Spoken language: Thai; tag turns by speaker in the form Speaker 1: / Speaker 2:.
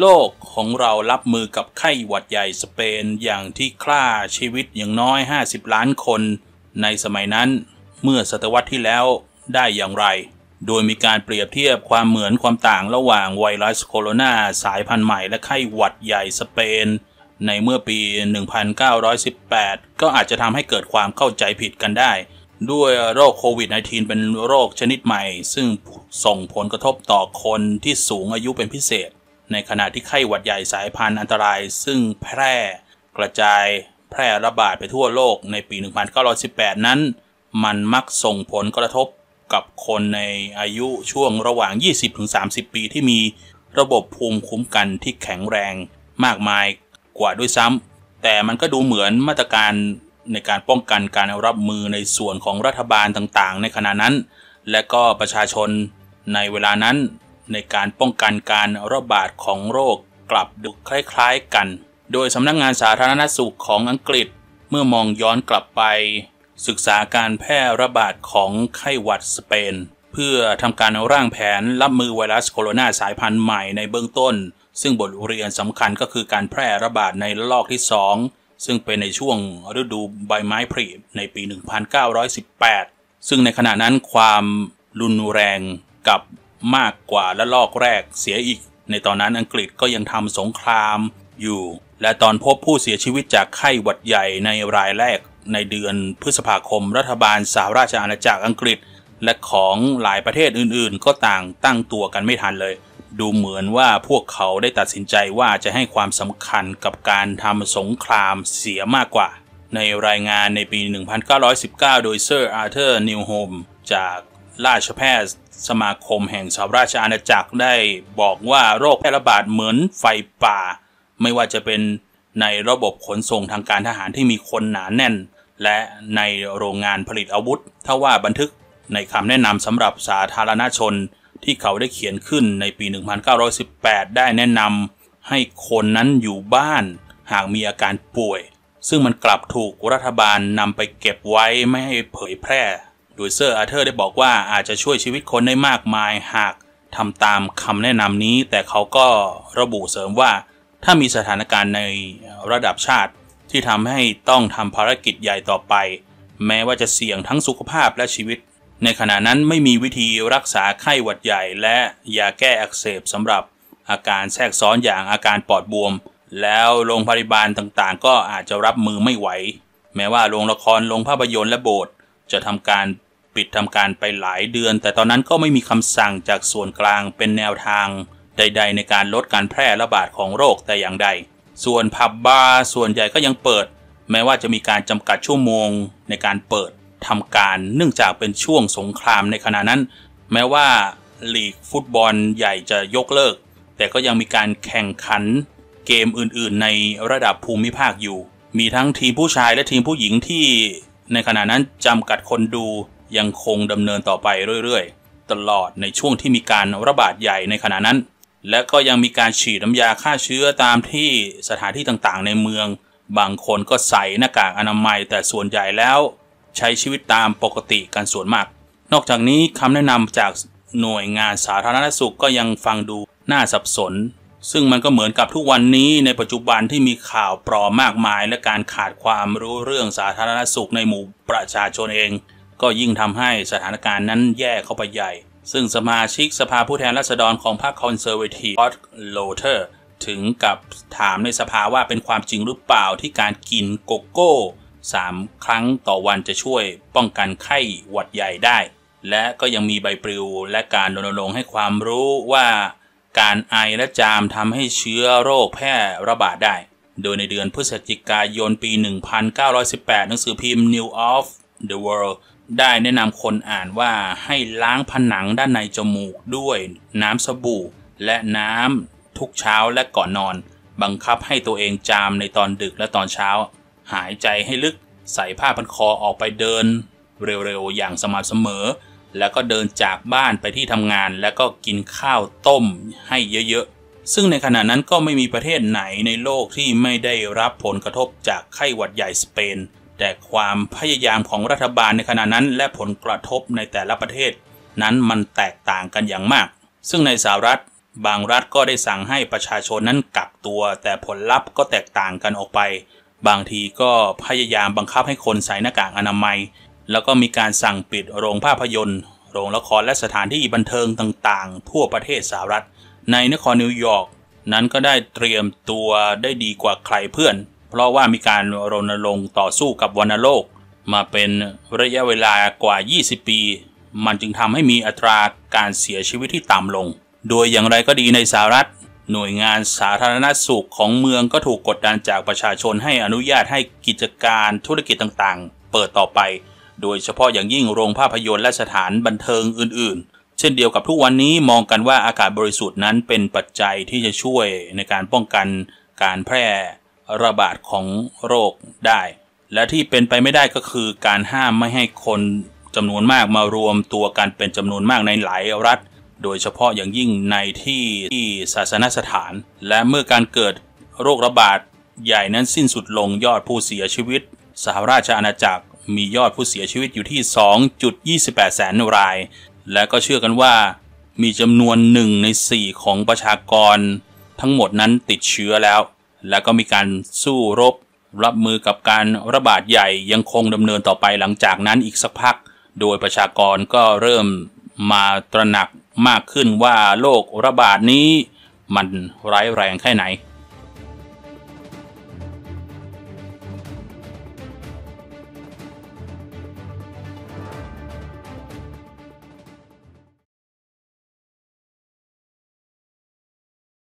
Speaker 1: โลกของเรารับมือกับไข้หวัดใหญ่สเปนอย่างที่ฆ่าชีวิต อย่าง น้อย 50 ล้านคน ในสมัยนั้น เมื่อศตวรรษที่แล้วได้อย่างไร โดยมีการเปรียบเทียบความเหมือนความต่างระหว่างไวรัสโคโรนา สายพันธุ์ใหม่และไข้หวัดใหญ่สเปน ในเมื่อปี 1918 ก็อาจจะทำให้เกิดความเข้าใจผิดกันได้ด้วยโรคโควิด -19 เป็นโรคชนิดใหม่ ซึ่งส่งผลกระทบต่อคนที่สูงอายุเป็นพิเศษในขณะที่ไข้หวัดใหญ่สายพันธุ์อันตราย ซึ่งแพร่กระจายแพร่ระบาดไปทั่วโลกในปี 1918 นั้น มันมักส่งผลกระทบกับคนในอายุช่วงระหว่าง 20-30 ปีที่มีระบบภูมิคุ้มกันที่แข็งแรงมากมายกว่าด้วยซ้ำ แต่มันก็ดูเหมือนมาตรการในการป้องกันการรับมือในส่วนของรัฐบาลต่าง ๆ ในขณะนั้น และก็ประชาชนในเวลานั้นในการป้องกันการระบาดของโรคกลับดูคล้ายๆกัน โดยสำนักงงานสาธารณสุขของอังกฤษ เมื่อมองย้อนกลับไป ศึกษาการแพร่ระบาดของไข้หวัดสเปน เพื่อทำการร่างแผนรับมือไวรัสโคโรนาสายพันธุ์ใหม่ในเบื้องต้น ซึ่งบทเรียนสำคัญก็คือการแพร่ระบาดในลอกที่2ซึ่งเป็นในช่วงฤดูใบไม้ผลิในปี 1918 ซึ่งในขณะนั้นความรุนแรงกับมากกว่าและลอกแรกเสียอีก ในตอนนั้นอังกฤษก็ยังทำสงครามอยู่ และตอนพบผู้เสียชีวิตจาก ไข้หวัดใหญ่ในรายแรกในเดือนพฤษภาคม รัฐบาล สหราชอาณาจักรอังกฤษ และของหลายประเทศอื่น ๆ ก็ต่างตั้งตัวกันไม่ทันเลย ดูเหมือนว่าพวกเขาได้ตัดสินใจว่าจะให้ความสำคัญกับการทำสงครามเสียมากกว่า ในรายงานในปี 1919 โดยเซอร์อาร์เธอร์นิวโฮมจากราชแพทย์สมาคมแห่งสหราชอาณาจักรได้บอกว่าโรคแพร่ระบาดเหมือนไฟป่า ไม่ว่าจะเป็นในระบบขนส่งทางการทหารที่มีคนหนานแน่นและในโรงงานผลิตอาวุธถ้าว่าบันทึกในคำแนะนำสำหรับสาธารณชนที่เขาได้เขียนขึ้นในปี 1918 ได้แนะนำให้คนนั้นอยู่บ้านหากมีอาการป่วย ซึ่งมันกลับถูกรัฐบาลนำไปเก็บไว้ไม่ให้เผยแพร่โดยเซอร์อาเธอร์ได้บอกว่าอาจจะช่วยชีวิตคนได้มากมาย หากทำตามคำแนะนำนี้ แต่เขาก็ระบุเสริมว่า ถ้ามีสถานการณ์ในระดับชาติ ที่ทำให้ต้องทำภารกิจใหญ่ต่อไป แม้ว่าจะเสี่ยงทั้งสุขภาพและชีวิต ในขณะนั้นไม่มีวิธีรักษาไข้หวัดใหญ่ และยาแก้อักเสบสำหรับ อาการแทรกซ้อนอย่างอาการปอดบวม แล้วโรงพยาบาลต่างๆ ก็อาจจะรับมือไม่ไหว แม้ว่าโรงละครโรงภาพยนตร์และโบสถ์จะทำการปิดทำการไปหลายเดือน แต่ตอนนั้นก็ไม่มีคำสั่งจากส่วนกลางเป็นแนวทาง ใด ๆ ในการลดการแพร่ระบาดของโรคแต่อย่างใด ส่วนผับบาร์ส่วนใหญ่ก็ยังเปิด แม้ว่าจะมีการจำกัดชั่วโมงในการเปิดทำการเนื่องจากเป็นช่วงสงครามในขณะนั้น แม้ว่าลีกฟุตบอลใหญ่จะยกเลิกแต่ก็ยังมีการแข่งขัน เกมอื่นๆ ในระดับภูมิภาคอยู่ มีทั้งทีมผู้ชายและทีมผู้หญิงที่ในขณะนั้นจำกัดคนดูยังคงดำเนินต่อไปเรื่อยๆ ตลอดในช่วงที่มีการระบาดใหญ่ในขณะนั้น และก็ยังมีการฉีดน้ำยาฆ่าเชื้อตามที่สถานที่ต่างๆ ในเมือง บางคนก็ใส่หน้ากากอนามัยแต่ส่วนใหญ่แล้ว ใช้ชีวิตตามปกติกันส่วนมาก นอกจากนี้คำแนะนำจากหน่วยงานสาธารณสุขก็ยังฟังดูน่าสับสน ซึ่งมันก็เหมือนกับทุกวันนี้ในปัจจุบันที่มีข่าวปลอมมากมาย และการขาดความรู้เรื่องสาธารณสุขในหมู่ประชาชนเองก็ยิ่งทำให้สถานการณ์นั้นแย่เข้าไปใหญ่ ซึ่งสมาชิกสภาผู้แทนราษฎรของพรรคคอนเซอร์เวทีฟออตโลเทอร์ ถึงกับถามในสภาว่าเป็นความจริงหรือเปล่าที่การกินโกโก้สามครั้งต่อวันจะช่วยป้องกันไข้หวัดใหญ่ได้ และก็ยังมีใบปลิวและการรณรงค์ให้ความรู้ว่า การไอและจามทำให้เชื้อโรคแพร่ระบาดได้ โดยในเดือนพฤศจิกายนปี 1918 หนังสือพิมพ์ New of the World ได้แนะนำคนอ่านว่าให้ล้างผนังด้านในจมูกด้วย น้ำสบู่และน้ำทุกเช้าและก่อนนอน บังคับให้ตัวเองจามในตอนดึกและตอนเช้า หายใจให้ลึกใส่ผ้าพันคอออกไปเดิน เร็วๆอย่างสม่ำเสมอ แล้วก็เดินจากบ้านไปที่ทำงานแล้วก็กินข้าวต้มให้เยอะๆ ซึ่งในขณะนั้นก็ไม่มีประเทศไหนในโลกที่ไม่ได้รับผลกระทบจากไข้หวัดใหญ่สเปนแต่ความพยายามของรัฐบาลในขณะนั้นและผลกระทบในแต่ละประเทศ นั้นมันแตกต่างกันอย่างมาก ซึ่งในสหรัฐ บางรัฐก็ได้สั่งให้ประชาชนนั้นกักตัว แต่ผลลัพธ์ก็แตกต่างกันออกไป บางทีก็พยายามบังคับให้คนใส่หน้ากากอนามัย แล้วก็มีการสั่งปิดโรงภาพยนตร์ โรงละครและสถานที่บันเทิงต่างๆ ทั่วประเทศสหรัฐ ในนครนิวยอร์กนั้นก็ได้เตรียมตัวได้ดีกว่าใครเพื่อนเพราะว่ามีการรณรงค์ต่อสู้กับวัณโรคมาเป็นระยะเวลากว่า 20 ปี มันจึงทำให้มีอัตราการเสียชีวิตที่ต่ำลง โดยอย่างไรก็ดีในสหรัฐ หน่วยงานสาธารณสุขของเมืองก็ถูกกดดันจากประชาชนให้อนุญาตให้กิจการธุรกิจต่างๆ เปิดต่อไป โดยเฉพาะอย่างยิ่งโรงภาพยนตร์และสถานบันเทิงอื่นๆ เช่นเดียวกับทุกวันนี้มองกันว่าอากาศบริสุทธิ์นั้นเป็นปัจจัยที่จะช่วยในการป้องกันการแพร่ระบาดของโรคได้ และที่เป็นไปไม่ได้ก็คือการห้ามไม่ให้คนจำนวนมากมารวมตัวกันเป็นจำนวนมากในหลายรัฐ โดยเฉพาะอย่างยิ่งในที่ที่ศาสนสถาน และเมื่อการเกิดโรคระบาด ใหญ่นั้นสิ้นสุดลงยอดผู้เสียชีวิต สหราชอาณาจักรมียอดผู้เสียชีวิตอยู่ที่ 2.28 แสนราย และก็เชื่อกันว่ามีจำนวนหนึ่งใน 4 ของประชากรทั้งหมดนั้นติดเชื้อแล้วแล้วก็มีการสู้รบรับมือกับการระบาดใหญ่ยังคงดำเนินต่อไปหลังจากนั้นอีกสักพัก โดยประชากรก็เริ่มมาตระหนักมากขึ้นว่าโรคระบาดนี้มันร้ายแรงแค่ไหน